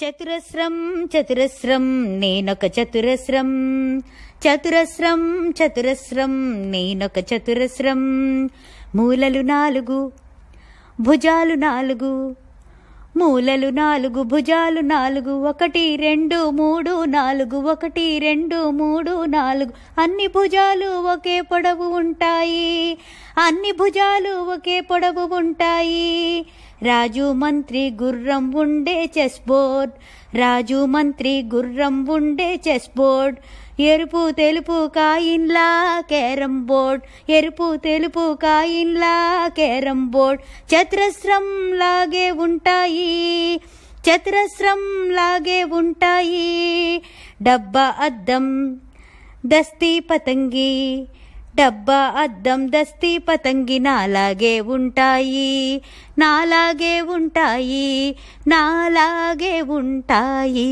చతురస్రం చతురస్రం నేనొక చతురస్రం చతురస్రం చతురస్రం నేనొక చతురస్రం మూలలు నాలుగు భుజాలు నాలుగు మూలలు నాలుగు భుజాలు నాలుగు ఒకటి రెండు మూడు నాలుగు ఒకటి రెండు మూడు నాలుగు అన్ని భుజాలు ఒకే పొడవు ఉంటాయి అన్ని భుజాలు ఒకే పొడవు ఉంటాయి రాజు మంత్రి గుర్రం ఉండే చెస్ బోర్డ్ రాజు మంత్రి గుర్రం ఉండే చెస్ బోర్డ్ ఎరుపు తెలుపు కాయిన్లా కేరం బోర్డ్ ఎరుపు తెలుపు కాయిన్లా కేరం బోర్డ్ చతురస్రం లాగే ఉంటాయి చతురస్రం లాగే ఉంటాయి డబ్బా అద్దం దస్తీ పతంగి డబ్బా అద్దం దస్తి పతంగి నాలాగే ఉంటాయి నాలాగే ఉంటాయి నాలాగే ఉంటాయి